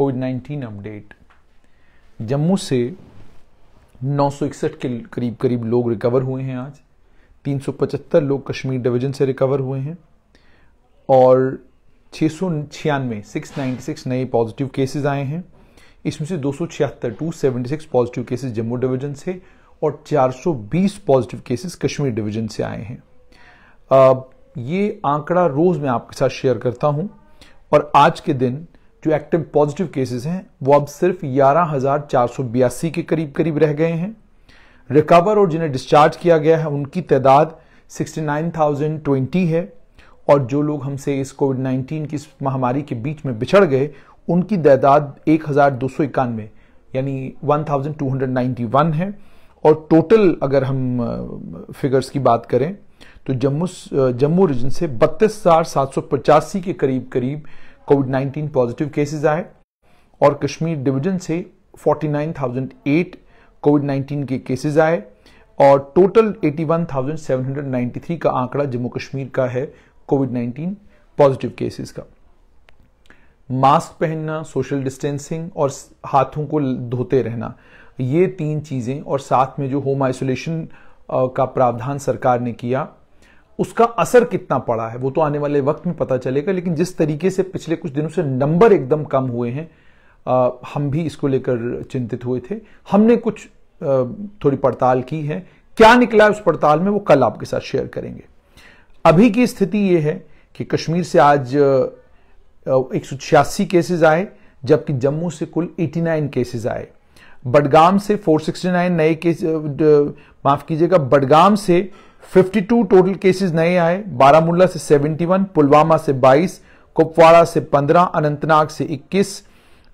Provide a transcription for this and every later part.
Covid 19 update Jammu से नौ के करीब करीब लोग रिकवर हुए हैं आज 375 लोग कश्मीर डिवीजन से रिकवर हुए हैं और छः सौ छियानवे सिक्स नाइन्टी सिक्स नए पॉजिटिव केसेस आए हैं इसमें से दो सौ छिहत्तर two seventy six positive cases Jammu division से और 420 पॉजिटिव केसेस कश्मीर डिवीजन से आए हैं आ, ये आंकड़ा रोज मैं आपके साथ शेयर करता हूं और आज के दिन जो एक्टिव पॉजिटिव केसेस हैं वो अब सिर्फ ग्यारह के करीब करीब रह गए हैं रिकवर और जिन्हें डिस्चार्ज किया गया है उनकी तादाद 69,020 है और जो लोग हमसे इस कोविड 19 की महामारी के बीच में बिछड़ गए उनकी तादाद एक यानी 1291 है और टोटल अगर हम फिगर्स की बात करें तो जम्मू जम्मू रीजन से बत्तीस के करीब करीब कोविड 19 पॉजिटिव केसेस आए और कश्मीर डिवीजन से 49,008 कोविड 19 के केसेस आए और टोटल 81,793 का आंकड़ा जम्मू कश्मीर का है कोविड 19 पॉजिटिव केसेस का मास्क पहनना सोशल डिस्टेंसिंग और हाथों को धोते रहना ये तीन चीज़ें और साथ में जो होम आइसोलेशन का प्रावधान सरकार ने किया उसका असर कितना पड़ा है वो तो आने वाले वक्त में पता चलेगा लेकिन जिस तरीके से पिछले कुछ दिनों से नंबर एकदम कम हुए हैं हम भी इसको लेकर चिंतित हुए थे हमने कुछ थोड़ी पड़ताल की है क्या निकला है उस पड़ताल में वो कल आपके साथ शेयर करेंगे अभी की स्थिति ये है कि कश्मीर से आज एक केसेस आए जबकि जम्मू से कुल 89 केसेस आए बडगाम से 469 नए केस माफ कीजिएगा बडगाम से 52 टोटल केसेस नए आए बारामूला से 71, पुलवामा से 22, कुपवाड़ा से 15, अनंतनाग से 21,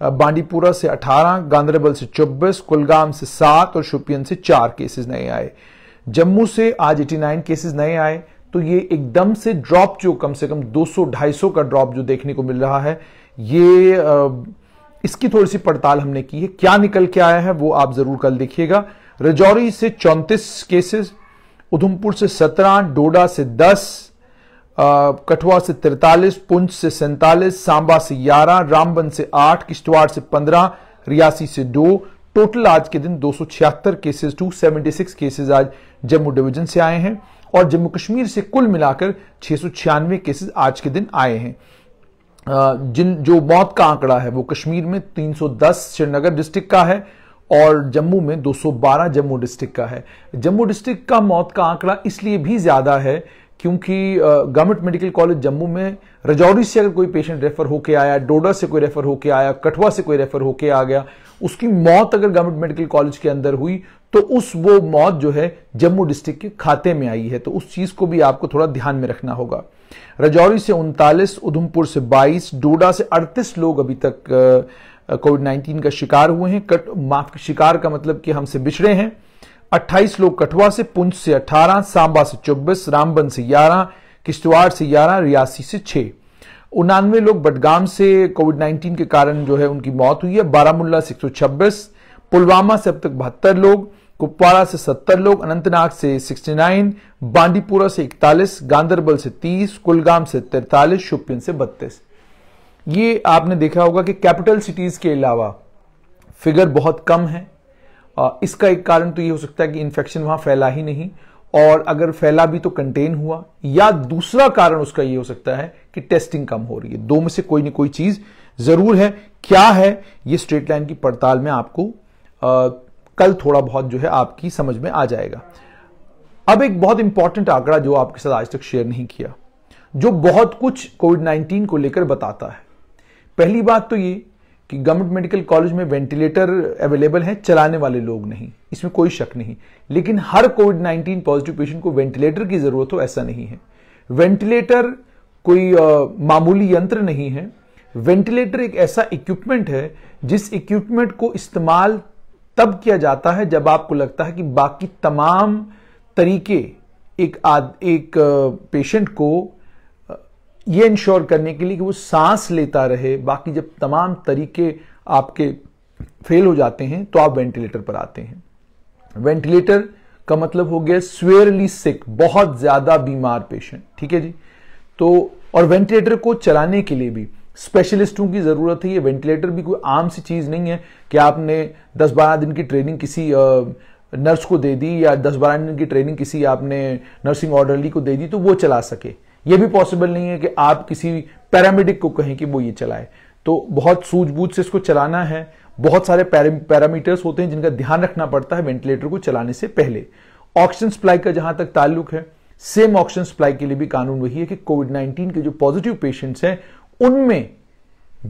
बांडीपुरा से 18, गांधरबल से 24, कुलगाम से 7 और शुपियन से 4 केसेस नए आए जम्मू से आज 89 केसेस नए आए तो ये एकदम से ड्रॉप जो कम से कम 200-250 का ड्रॉप जो देखने को मिल रहा है ये इसकी थोड़ी सी पड़ताल हमने की है क्या निकल के आया है वो आप जरूर कल देखिएगा रजौरी से चौंतीस केसेस उधमपुर से 17, डोडा से 10, कठुआ से 43, पुंछ से सैंतालीस सांबा से 11, रामबन से 8, किश्तवाड़ से 15, रियासी से 2, टोटल आज के दिन दो केसेस 276 केसेस आज जम्मू डिवीजन से आए हैं और जम्मू कश्मीर से कुल मिलाकर छह केसेस आज के दिन आए हैं जिन जो मौत का आंकड़ा है वो कश्मीर में 310 श्रीनगर डिस्ट्रिक्ट का है और जम्मू में 212 जम्मू डिस्ट्रिक्ट का है जम्मू डिस्ट्रिक्ट का मौत का आंकड़ा इसलिए भी ज़्यादा है क्योंकि गवर्नमेंट मेडिकल कॉलेज जम्मू में रजौरी से अगर कोई पेशेंट रेफर होके आया डोडा से कोई रेफर होके आया कठुआ से कोई रेफर होके आ गया उसकी मौत अगर गवर्नमेंट मेडिकल कॉलेज के अंदर हुई तो उस वो मौत जो है जम्मू डिस्ट्रिक्ट के खाते में आई है तो उस चीज को भी आपको थोड़ा ध्यान में रखना होगा रजौरी से उनतालीस उधमपुर से बाईस डोडा से अड़तीस लोग अभी तक कोविड नाइन्टीन का शिकार हुए हैं कट माफ शिकार का मतलब कि हमसे बिछड़े हैं 28 लोग कठुआ से पुंछ से 18 सांबा से 24 रामबन से 11 किश्तवाड़ से 11 रियासी से 6 उनानवे लोग बडगाम से कोविड 19 के कारण जो है उनकी मौत हुई है बारामूला से एक पुलवामा से अब तक बहत्तर लोग कुपवाड़ा से 70 लोग अनंतनाग से 69 बांडीपुरा से 41 गांधरबल से 30 कुलगाम से 43 शुपियन से बत्तीस ये आपने देखा होगा कि कैपिटल सिटीज के अलावा फिगर बहुत कम है इसका एक कारण तो ये हो सकता है कि इन्फेक्शन वहां फैला ही नहीं और अगर फैला भी तो कंटेन हुआ या दूसरा कारण उसका ये हो सकता है कि टेस्टिंग कम हो रही है दो में से कोई ना कोई चीज जरूर है क्या है ये स्ट्रेट लाइन की पड़ताल में आपको आ, कल थोड़ा बहुत जो है आपकी समझ में आ जाएगा अब एक बहुत इंपॉर्टेंट आंकड़ा जो आपके साथ आज तक शेयर नहीं किया जो बहुत कुछ कोविड 19 को लेकर बताता है पहली बात तो ये कि गवर्नमेंट मेडिकल कॉलेज में वेंटिलेटर अवेलेबल है चलाने वाले लोग नहीं इसमें कोई शक नहीं लेकिन हर कोविड 19 पॉजिटिव पेशेंट को वेंटिलेटर की जरूरत हो ऐसा नहीं है वेंटिलेटर कोई आ, मामूली यंत्र नहीं है वेंटिलेटर एक ऐसा इक्विपमेंट है जिस इक्विपमेंट को इस्तेमाल तब किया जाता है जब आपको लगता है कि बाकी तमाम तरीके एक आद, एक पेशेंट को ये इंश्योर करने के लिए कि वो सांस लेता रहे बाकी जब तमाम तरीके आपके फेल हो जाते हैं तो आप वेंटिलेटर पर आते हैं वेंटिलेटर का मतलब हो गया स्वेयरली सिक बहुत ज्यादा बीमार पेशेंट ठीक है जी तो और वेंटिलेटर को चलाने के लिए भी स्पेशलिस्टों की जरूरत है ये वेंटिलेटर भी कोई आम सी चीज नहीं है कि आपने 10-12 दिन की ट्रेनिंग किसी नर्स को दे दी या 10-12 दिन की ट्रेनिंग किसी आपने नर्सिंग ऑर्डरली को दे दी तो वो चला सके यह भी पॉसिबल नहीं है कि आप किसी पैरामेडिक को कहें कि वो ये चलाए तो बहुत सूझबूझ से इसको चलाना है बहुत सारे पैरामीटर्स होते हैं जिनका ध्यान रखना पड़ता है वेंटिलेटर को चलाने से पहले ऑक्सीजन सप्लाई का जहां तक ताल्लुक है सेम ऑक्सीजन सप्लाई के लिए भी कानून वही है कि कोविड 19 के जो पॉजिटिव पेशेंट्स हैं उनमें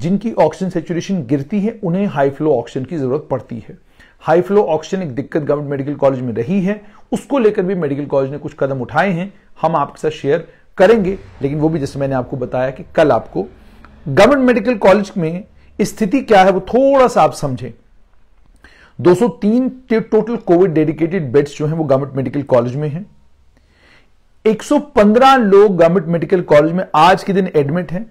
जिनकी ऑक्सीजन सेचुरेशन गिरती है उन्हें हाई फ्लो ऑक्सीजन की जरूरत पड़ती है हाई फ्लो ऑक्सीजन एक दिक्कत गवर्नमेंट मेडिकल कॉलेज में रही है उसको लेकर भी मेडिकल कॉलेज ने कुछ कदम उठाए हैं हम आपके साथ शेयर करेंगे लेकिन वो भी जैसे मैंने आपको बताया कि कल आपको गवर्नमेंट मेडिकल कॉलेज में स्थिति क्या है वो थोड़ा सा आप समझें 203 टोटल कोविड डेडिकेटेड बेड्स जो हैं वो गवर्नमेंट मेडिकल कॉलेज में हैं 115 लोग गवर्नमेंट मेडिकल कॉलेज में आज के दिन एडमिट हैं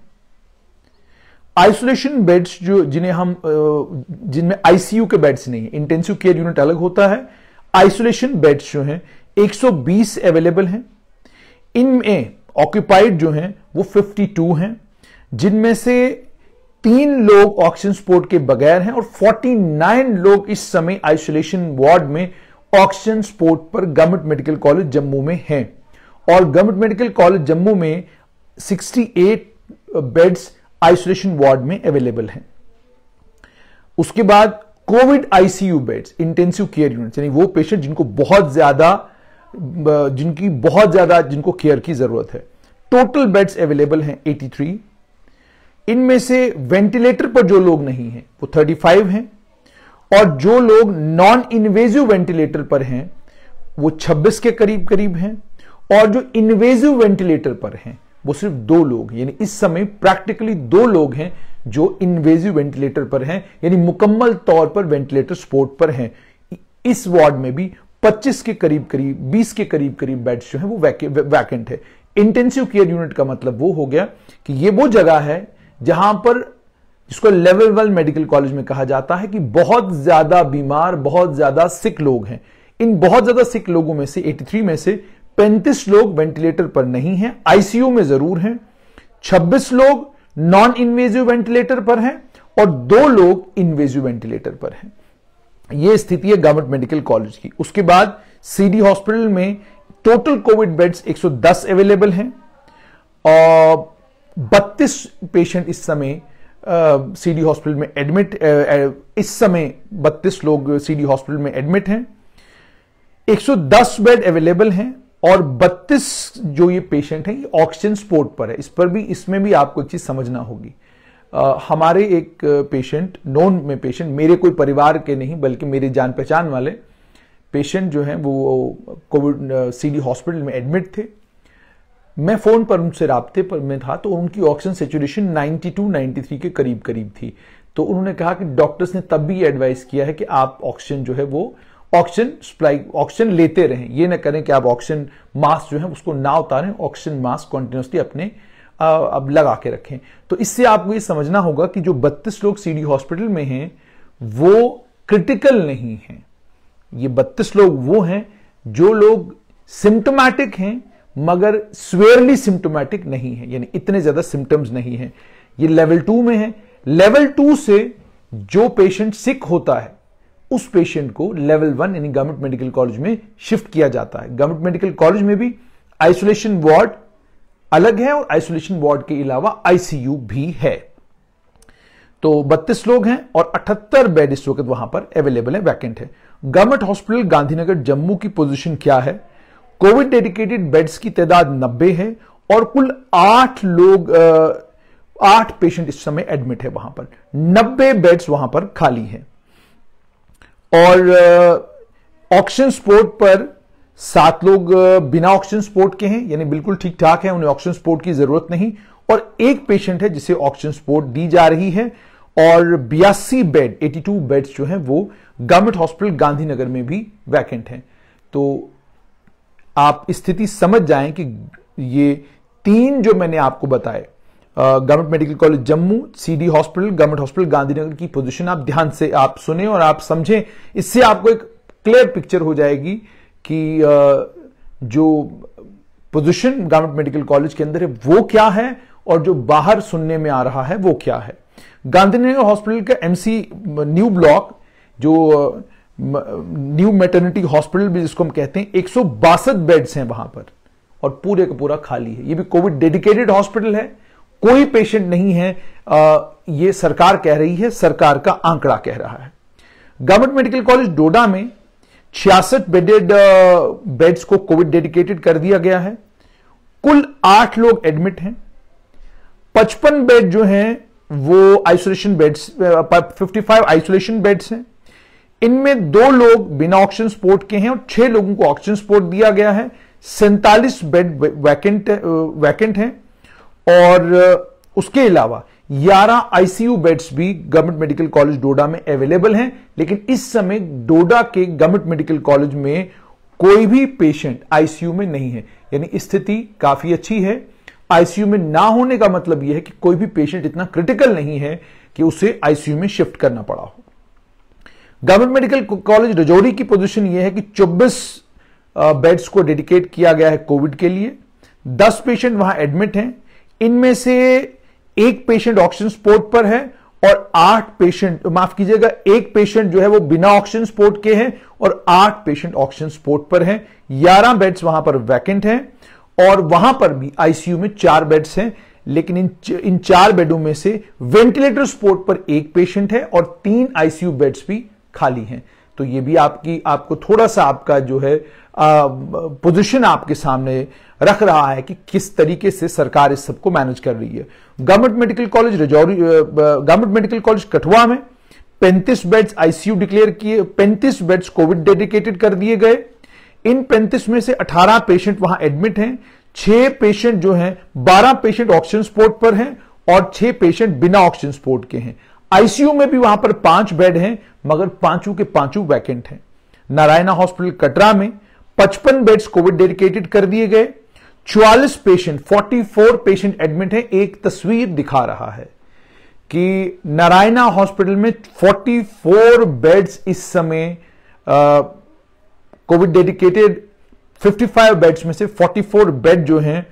आइसोलेशन बेड्स जो जिन्हें हम जिनमें आईसीयू के बेड्स नहीं इंटेंसिव केयर यूनिट अलग होता है आइसोलेशन बेड्स जो हैं 120 अवेलेबल हैं इनमें ऑक्यूपाइड जो हैं वो 52 हैं जिनमें से तीन लोग ऑक्सीजन सपोर्ट के बगैर हैं और 49 लोग इस समय आइसोलेशन वार्ड में ऑक्सीजन सपोर्ट पर गवर्नमेंट मेडिकल कॉलेज जम्मू में हैं और गवर्नमेंट मेडिकल कॉलेज जम्मू में 68 बेड्स आइसोलेशन वार्ड में अवेलेबल हैं उसके बाद covid ICU beds intensive care unit यानी वो पेशेंट जिनको बहुत ज्यादा जिनकी बहुत ज़्यादा जिनको केयर की ज़रूरत है टोटल बेड्स अवेलेबल हैं 83 इनमें से वेंटिलेटर पर जो लोग नहीं हैं वो 35 हैं और जो लोग नॉन इन्वेजिव वेंटिलेटर पर हैं वो 26 के करीब करीब हैं और जो इन्वेजिव वेंटिलेटर पर हैं वो सिर्फ दो लोग यानी इस समय प्रैक्टिकली दो लोग हैं जो इन्वेजिव वेंटिलेटर पर हैं यानी मुकम्मल तौर पर वेंटिलेटर सपोर्ट पर हैं इस वार्ड में भी 25 के करीब करीब 20 के करीब करीब बेड्स जो है वो वैकेंट है इंटेंसिव केयर यूनिट का मतलब वो हो गया कि ये वो जगह है जहां पर जिसको लेवल वन मेडिकल कॉलेज में कहा जाता है कि बहुत ज्यादा बीमार बहुत ज्यादा सिक लोग हैं इन बहुत ज्यादा सिक लोगों में से 83 में से 35 लोग वेंटिलेटर पर नहीं हैं आईसीयू में जरूर हैं 26 लोग नॉन इन्वेजिव वेंटिलेटर पर हैं और दो लोग इन्वेजिव वेंटिलेटर पर हैं ये स्थिति है गवर्नमेंट मेडिकल कॉलेज की उसके बाद सीडी हॉस्पिटल में टोटल कोविड बेड्स 110 अवेलेबल हैं और 32 पेशेंट इस समय सीडी हॉस्पिटल में एडमिट इस समय 32 लोग सीडी हॉस्पिटल में एडमिट हैं 110 बेड अवेलेबल हैं और 32 जो ये पेशेंट हैं ये ऑक्सीजन स्पोर्ट पर है इस पर भी इसमें भी आपको एक चीज समझना होगी हमारे एक पेशेंट नॉन में पेशेंट मेरे कोई परिवार के नहीं बल्कि मेरे जान पहचान वाले पेशेंट जो हैं वो कोविड सीडी हॉस्पिटल में एडमिट थे मैं फ़ोन पर उनसे रबते पर मैं था तो उनकी ऑक्सीजन सेचुरेशन 92 93 के करीब करीब थी तो उन्होंने कहा कि डॉक्टर्स ने तब भी एडवाइस किया है कि आप ऑक्सीजन जो है वो ऑक्सीजन सप्लाई ऑक्सीजन लेते रहें ये ना करें कि आप ऑक्सीजन मास्क जो है उसको ना उतारें ऑक्सीजन मास्क कंटिन्यूसली अपने अब लगा के रखें तो इससे आपको ये समझना होगा कि जो 32 लोग सी हॉस्पिटल में हैं वो क्रिटिकल नहीं हैं ये 32 लोग वो हैं जो लोग सिम्टोमैटिक हैं मगर स्वेयरली सिम्टोमेटिक नहीं है यानी इतने ज्यादा सिम्टम्स नहीं है ये लेवल टू में है लेवल टू से जो पेशेंट सिक होता है उस पेशेंट को लेवल वन यानी गवर्नमेंट मेडिकल कॉलेज में शिफ्ट किया जाता है गवर्नमेंट मेडिकल कॉलेज में भी आइसोलेशन वार्ड अलग है और आइसोलेशन वार्ड के अलावा आईसीयू भी है तो 32 लोग हैं और 78 बेड इस वक्त वहां पर अवेलेबल है वैकेंट है गवर्नमेंट हॉस्पिटल गांधीनगर जम्मू की पोजीशन क्या है कोविड डेडिकेटेड बेड्स की तादाद 90 है और कुल आठ लोग आठ पेशेंट इस समय एडमिट है वहां पर 90 बेड्स वहां पर खाली हैं और ऑक्सीजन स्पोर्ट पर सात लोग बिना ऑक्सीजन सपोर्ट के हैं यानी बिल्कुल ठीक ठाक है उन्हें ऑक्सीजन सपोर्ट की जरूरत नहीं और एक पेशेंट है जिसे ऑक्सीजन सपोर्ट दी जा रही है और बयासी बेड 82 बेड्स जो हैं वो गवर्नमेंट हॉस्पिटल गांधीनगर में भी वैकेंट हैं तो आप स्थिति समझ जाएं कि ये तीन जो मैंने आपको बताए government medical college Jammu CD hospital government hospital Gandhinagar की पोजीशन आप ध्यान से आप सुने और आप समझें इससे आपको एक क्लियर पिक्चर हो जाएगी कि जो पोजीशन गवर्नमेंट मेडिकल कॉलेज के अंदर है वो क्या है और जो बाहर सुनने में आ रहा है वो क्या है गांधीनगर हॉस्पिटल का एमसी न्यू ब्लॉक जो न्यू मेटर्निटी हॉस्पिटल भी जिसको हम कहते हैं एक बेड्स हैं वहां पर और पूरे का पूरा खाली है ये भी कोविड डेडिकेटेड हॉस्पिटल है कोई पेशेंट नहीं है आ, ये सरकार कह रही है सरकार का आंकड़ा कह रहा है गवर्नमेंट मेडिकल कॉलेज डोडा में छियासठ बेडेड बेड्स uh, को कोविड डेडिकेटेड कर दिया गया है कुल आठ लोग एडमिट हैं पचपन बेड जो हैं वो isolation beds fifty five isolation beds हैं इनमें दो लोग बिना ऑक्सीजन सपोर्ट के हैं और छह लोगों को ऑक्सीजन सपोर्ट दिया गया है सैंतालीस बेड वैकेंट वैकेंट हैं और uh, उसके अलावा 11 आईसीयू बेड्स भी गवर्नमेंट मेडिकल कॉलेज डोडा में अवेलेबल हैं लेकिन इस समय डोडा के गवर्नमेंट मेडिकल कॉलेज में कोई भी पेशेंट आईसीयू में नहीं है यानी स्थिति काफी अच्छी है आईसीयू में ना होने का मतलब यह है कि कोई भी पेशेंट इतना क्रिटिकल नहीं है कि उसे आईसीयू में शिफ्ट करना पड़ा हो गवर्नमेंट मेडिकल कॉलेज रजौरी की पोजिशन यह है कि चौबीस बेड्स को डेडिकेट किया गया है कोविड के लिए दस पेशेंट वहां एडमिट हैं इनमें से एक पेशेंट ऑक्सीजन स्पोर्ट पर है और आठ पेशेंट माफ कीजिएगा एक पेशेंट जो है वो बिना ऑक्सीजन स्पोर्ट के हैं और आठ पेशेंट ऑक्सीजन स्पोर्ट पर हैं ग्यारह बेड्स वहां पर वैकेंट हैं और वहां पर भी आईसीयू में चार बेड्स हैं लेकिन इन इन चार बेडों में से वेंटिलेटर स्पोर्ट पर एक पेशेंट है और तीन आईसीयू बेड्स भी खाली हैं तो ये भी आपकी आपको थोड़ा सा आपका जो है पोजीशन आपके सामने रख रहा है कि किस तरीके से सरकार इस सबको मैनेज कर रही है government medical college Rajouri government medical college Kathua में 35 बेड्स आईसीयू डिक्लेयर किए 35 बेड्स कोविड डेडिकेटेड कर दिए गए इन 35 में से 18 पेशेंट वहां एडमिट हैं 6 पेशेंट जो हैं 12 पेशेंट ऑक्सीजन सपोर्ट पर हैं और 6 पेशेंट बिना ऑक्सीजन सपोर्ट के हैं आईसीयू में भी वहां पर पांच बेड हैं मगर पांचों के पांचों वैकेंट हैं नारायणा हॉस्पिटल कटरा में पचपन बेड्स कोविड डेडिकेटेड कर दिए गए चौवालीस पेशेंट 44 पेशेंट एडमिट है एक तस्वीर दिखा रहा है कि नारायणा हॉस्पिटल में 44 बेड्स इस समय कोविड डेडिकेटेड 55 बेड्स में से 44 बेड जो हैं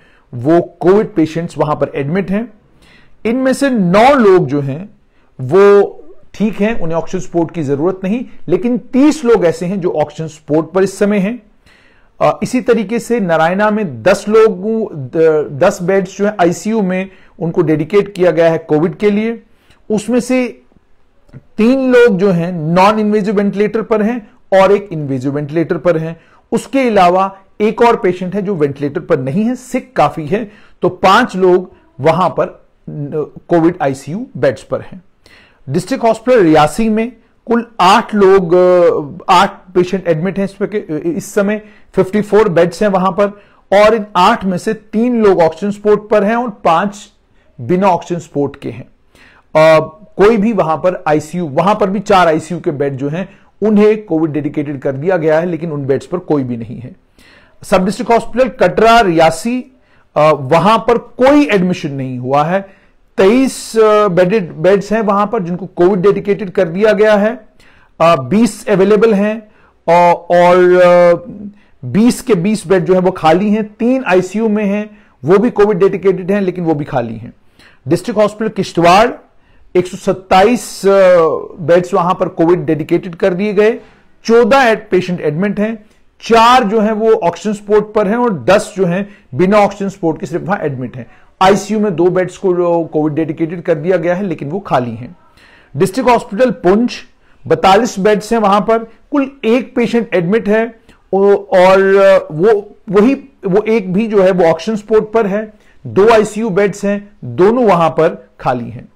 वो कोविड पेशेंट्स वहां पर एडमिट हैं इनमें से नौ लोग जो हैं वो ठीक हैं उन्हें ऑक्सीजन सपोर्ट की जरूरत नहीं लेकिन 30 लोग ऐसे हैं जो ऑक्सीजन सपोर्ट पर इस समय हैं इसी तरीके से नारायणा में 10 लोग 10 बेड्स जो है आईसीयू में उनको डेडिकेट किया गया है कोविड के लिए उसमें से तीन लोग जो हैं नॉन इन्वेजिव वेंटिलेटर पर हैं और एक इन्वेजिव वेंटिलेटर पर हैं उसके अलावा एक और पेशेंट है जो वेंटिलेटर पर नहीं है सिक काफी है तो पांच लोग वहां पर कोविड आईसीयू बेड्स पर हैं डिस्ट्रिक्ट हॉस्पिटल रियासी में कुल आठ लोग आठ पेशेंट एडमिट हैं इस, इस समय 54 बेड्स हैं वहां पर और इन आठ में से तीन लोग ऑक्सीजन स्पोर्ट पर हैं और पांच बिना ऑक्सीजन स्पोर्ट के हैं आ, कोई भी वहां पर आईसीयू वहां पर भी चार आईसीयू के बेड जो हैं उन्हें कोविड डेडिकेटेड कर दिया गया है लेकिन उन बेड्स पर कोई भी नहीं है sub district hospital Katra Reasi आ, वहां पर कोई एडमिशन नहीं हुआ है तेईस बेडेड बेड्स हैं वहां पर जिनको कोविड डेडिकेटेड कर दिया गया है बीस अवेलेबल हैं और बीस के बीस बेड जो है वो खाली हैं तीन आईसीयू में हैं वो भी कोविड डेडिकेटेड हैं लेकिन वो भी खाली हैं डिस्ट्रिक्ट हॉस्पिटल किश्तवाड़ 127 बेड्स वहां पर कोविड डेडिकेटेड कर दिए गए 14 पेशेंट एडमिट हैं चार जो है वो ऑक्सीजन सपोर्ट पर हैं और 10 जो हैं बिना ऑक्सीजन सपोर्ट के सिर्फ वहां एडमिट हैं आईसीयू में दो बेड्स को कोविड डेडिकेटेड कर दिया गया है लेकिन वो खाली हैं डिस्ट्रिक्ट हॉस्पिटल पुंछ बतालीस बेड्स हैं वहां पर कुल एक पेशेंट एडमिट है और वो वही वो एक भी जो है वो ऑक्शन स्पोर्ट पर है दो आईसीयू बेड्स हैं दोनों वहां पर खाली हैं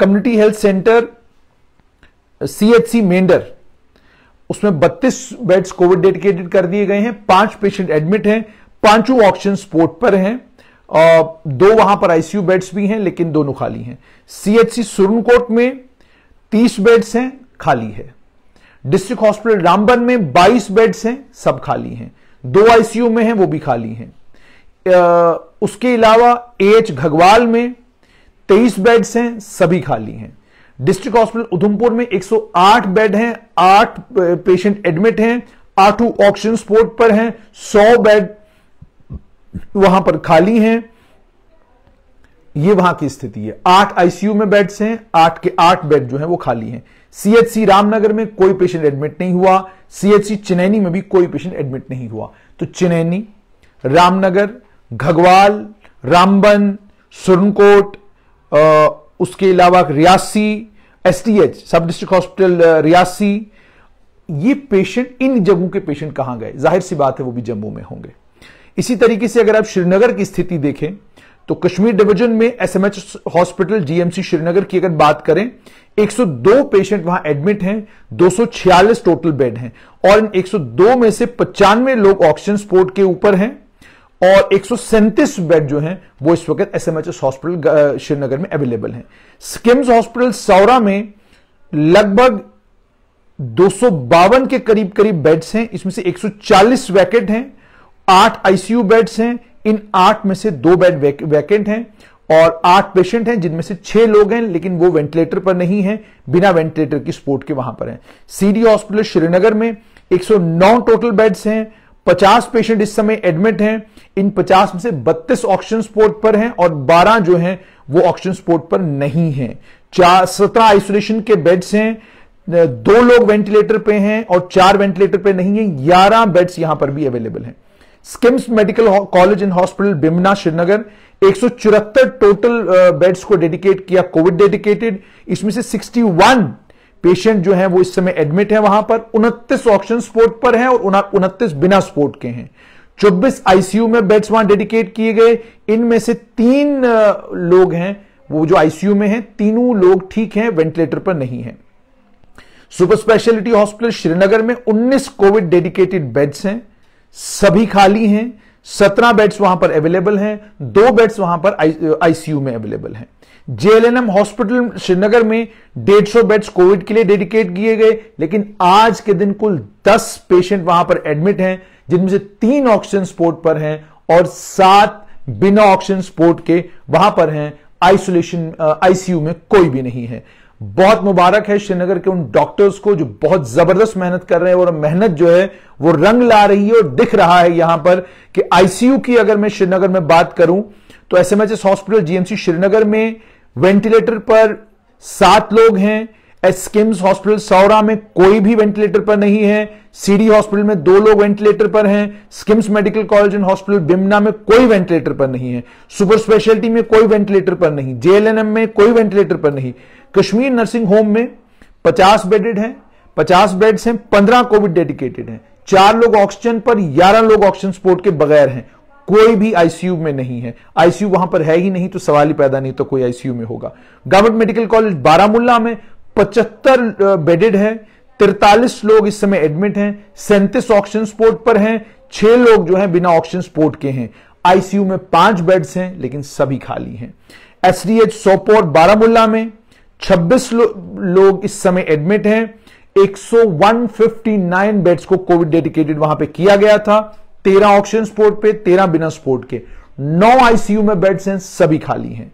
community health centre CHC Mendhar उसमें 32 बेड्स कोविड डेडिकेटेड कर दिए गए हैं पांच पेशेंट एडमिट हैं पांचों ऑक्शन स्पोर्ट पर हैं दो वहां पर आईसीयू बेड्स भी हैं लेकिन दोनों खाली हैं सीएचसी सुरनकोट में 30 बेड्स हैं खाली है डिस्ट्रिक्ट हॉस्पिटल रामबन में 22 बेड्स हैं सब खाली हैं दो आईसीयू में हैं वो भी खाली हैं उसके अलावा एच घगवाल में 23 बेड्स हैं सभी खाली हैं डिस्ट्रिक्ट हॉस्पिटल उधमपुर में 108 बेड हैं आठ पेशेंट एडमिट हैं आठू ऑक्सीजन स्पोर्ट पर हैं सौ बेड वहां पर खाली हैं ये वहां की स्थिति है आठ आईसीयू में बेड्स हैं आठ के आठ बेड जो हैं वो खाली हैं सीएचसी रामनगर में कोई पेशेंट एडमिट नहीं हुआ सीएचसी चिनैनी में भी कोई पेशेंट एडमिट नहीं हुआ तो चिनैनी रामनगर घगवाल रामबन सुरनकोट उसके अलावा Reasi STH sub district hospital Reasi ये पेशेंट इन जगहों के पेशेंट कहां गए जाहिर सी बात है वो भी जम्मू में होंगे इसी तरीके से अगर आप श्रीनगर की स्थिति देखें तो कश्मीर डिवीजन में एसएमएच हॉस्पिटल जीएमसी श्रीनगर की अगर बात करें 102 पेशेंट वहां एडमिट हैं 246 टोटल बेड हैं और इन 102 में से पचानवे लोग ऑक्सीजन स्पोर्ट के ऊपर हैं और एक बेड जो हैं वो इस वक्त एसएमएचएस हॉस्पिटल श्रीनगर में अवेलेबल हैं स्किम्स हॉस्पिटल सौरा में लगभग दो के करीब करीब बेड्स हैं इसमें से 140 वैकेट हैं आठ आईसीयू बेड्स हैं इन आठ में से दो बेड वैकेंट हैं और आठ पेशेंट हैं जिनमें से छह लोग हैं लेकिन वो वेंटिलेटर पर नहीं है बिना वेंटिलेटर की सपोर्ट के वहां पर हैं सीडी हॉस्पिटल श्रीनगर में 109 टोटल बेड्स हैं 50 पेशेंट इस समय एडमिट हैं इन 50 में से 32 ऑक्सीजन सपोर्ट पर हैं और 12 जो हैं वो ऑक्सीजन सपोर्ट पर नहीं हैं चार सत्रह आइसोलेशन के बेड्स हैं दो लोग वेंटिलेटर पे हैं और चार वेंटिलेटर पे नहीं है ग्यारह बेड्स यहां पर भी अवेलेबल हैं SKIMS medical college and hospital Bemina Srinagar एक टोटल बेड्स uh, को डेडिकेट किया कोविड डेडिकेटेड इसमें से 61 पेशेंट जो है वो इस समय एडमिट है वहां पर उनतीस ऑक्शन स्पोर्ट पर हैं और उनतीस बिना स्पोर्ट के हैं 24 आईसीयू में बेड्स वहां डेडिकेट किए गए इनमें से तीन uh, लोग हैं वो जो आईसीयू में हैं तीनों लोग ठीक हैं वेंटिलेटर पर नहीं है सुपर स्पेशलिटी हॉस्पिटल श्रीनगर में 19 कोविड डेडिकेटेड बेड्स हैं सभी खाली हैं सत्रह बेड्स वहां पर अवेलेबल हैं दो बेड्स वहां पर आईसीयू में अवेलेबल हैं जेएलएनएम हॉस्पिटल श्रीनगर में डेढ़ सौ बेड्स कोविड के लिए डेडिकेट किए गए लेकिन आज के दिन कुल दस पेशेंट वहां पर एडमिट हैं जिनमें से तीन ऑक्सीजन स्पोर्ट पर हैं और सात बिना ऑक्सीजन स्पोर्ट के वहां पर हैं आइसोलेशन आईसीयू uh, में कोई भी नहीं है बहुत मुबारक है श्रीनगर के उन डॉक्टर्स को जो बहुत जबरदस्त मेहनत कर रहे हैं और मेहनत जो है वो रंग ला रही है और दिख रहा है यहां पर कि आईसीयू की अगर मैं श्रीनगर में बात करूं तो एसएमएचएस हॉस्पिटल जीएमसी श्रीनगर में वेंटिलेटर पर सात लोग हैं एसकिम्स हॉस्पिटल सौरा में कोई भी वेंटिलेटर पर नहीं है सीडी हॉस्पिटल में दो लोग वेंटिलेटर पर हैं SKIMS medical college and hospital Bemina में कोई वेंटिलेटर पर नहीं है सुपर स्पेशलिटी में कोई वेंटिलेटर पर नहीं जेएलएनएम में कोई वेंटिलेटर पर नहीं कश्मीर नर्सिंग होम में 50 बेडेड हैं 50 बेड्स हैं 15 कोविड डेडिकेटेड हैं चार लोग ऑक्सीजन पर 11 लोग ऑक्सीजन सपोर्ट के बगैर हैं कोई भी आईसीयू में नहीं है आईसीयू वहां पर है ही नहीं तो सवाल ही पैदा नहीं तो कोई आईसीयू में होगा गवर्नमेंट मेडिकल कॉलेज बारामुल्ला में पचहत्तर बेडेड है तिरतालीस लोग इस समय एडमिट हैं सैंतीस ऑक्सीजन सपोर्ट पर हैं छह लोग जो हैं बिना ऑक्सीजन सपोर्ट के हैं आईसीयू में पांच बेड्स हैं लेकिन सभी खाली हैं एसडीएच सोपोर बारामुल्ला में छब्बीस लो, लोग इस समय एडमिट हैं 10159 बेड्स को कोविड डेडिकेटेड वहां पे किया गया था 13 ऑक्सीजन स्पोर्ट पे 13 बिना स्पोर्ट के 9 आईसीयू में बेड्स हैं सभी खाली हैं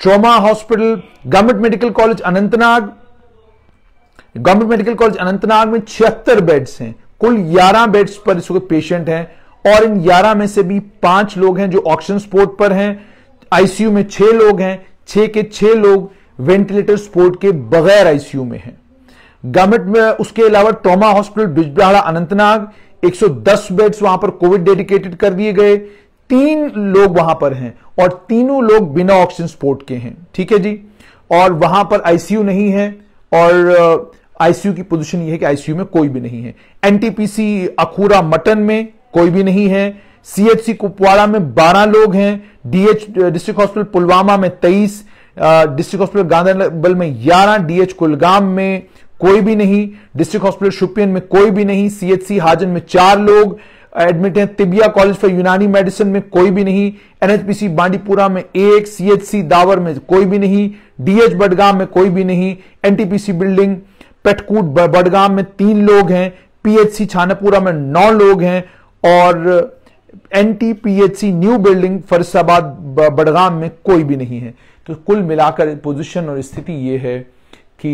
trauma hospital government medical college Anantnag government medical college Anantnag में छिहत्तर बेड्स हैं कुल 11 बेड्स पर इस वक्त पेशेंट हैं और इन 11 में से भी पांच लोग हैं जो ऑक्सीजन स्पोर्ट पर हैं आईसीयू में छह लोग हैं छह के छह लोग वेंटिलेटर सपोर्ट के बगैर आईसीयू में है गवर्नमेंट में उसके अलावा trauma hospital Bijbehara Anantnag 110 beds वहां पर कोविड डेडिकेटेड कर दिए गए तीन लोग वहां पर हैं और तीनों लोग बिना ऑक्सीजन सपोर्ट के हैं ठीक है जी और वहां पर आईसीयू नहीं है और आईसीयू की पोजीशन यह है कि आईसीयू में कोई भी नहीं है एनटीपीसी अखूरा मटन में कोई भी नहीं है सीएचसी कुपवाड़ा में 12 लोग हैं डीएच डिस्ट्रिक्ट हॉस्पिटल पुलवामा में तेईस डिस्ट्रिक्ट हॉस्पिटल गांधरबल में ग्यारह डीएच कुलगाम में कोई भी नहीं डिस्ट्रिक्ट हॉस्पिटल शुपियन में कोई भी नहीं सीएचसी हाजन में चार लोग एडमिट हैं Tibbia college for Unani medicine में कोई भी नहीं एनएचपीसी बांडीपुरा में एक सीएचसी दावर में कोई भी नहीं डीएच बडगाम में कोई भी नहीं एनटीपीसी बिल्डिंग पेटकूट बडगाम में तीन लोग हैं पीएचसी छानापुरा में नौ लोग हैं और NTPHC new building Farisabad Budgam में कोई भी नहीं है तो कुल मिलाकर पोजीशन और स्थिति ये है कि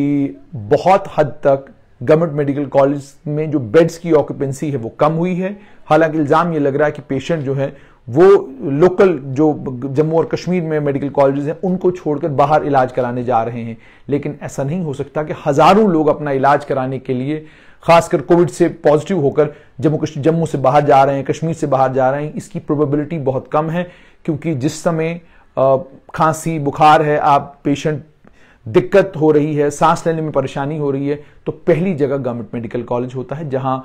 बहुत हद तक गवर्नमेंट मेडिकल कॉलेज में जो बेड्स की ऑक्यूपेंसी है वो कम हुई है हालांकि इल्ज़ाम ये लग रहा है कि पेशेंट जो है वो लोकल जो जम्मू और कश्मीर में मेडिकल कॉलेज हैं उनको छोड़कर बाहर इलाज कराने जा रहे हैं लेकिन ऐसा नहीं हो सकता कि हज़ारों लोग अपना इलाज कराने के लिए खासकर कोविड से पॉजिटिव होकर जम्मू जम्मू से बाहर जा रहे हैं कश्मीर से बाहर जा रहे हैं इसकी प्रोबेबिलिटी बहुत कम है क्योंकि जिस समय खांसी बुखार है आप पेशेंट दिक्कत हो रही है सांस लेने में परेशानी हो रही है तो पहली जगह गवर्नमेंट मेडिकल कॉलेज होता है जहां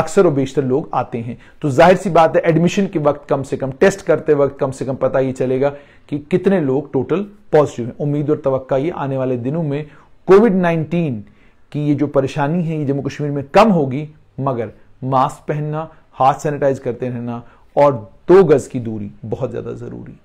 अक्सर और बेशतर लोग आते हैं तो जाहिर सी बात है एडमिशन के वक्त कम से कम टेस्ट करते वक्त कम से कम पता ये चलेगा कि कितने लोग टोटल पॉजिटिव हैं उम्मीद और तवक्का ये आने वाले दिनों में कोविड नाइन्टीन की ये जो परेशानी है ये जम्मू कश्मीर में कम होगी मगर मास्क पहनना हाथ सैनिटाइज करते रहना और दो गज की दूरी बहुत ज्यादा जरूरी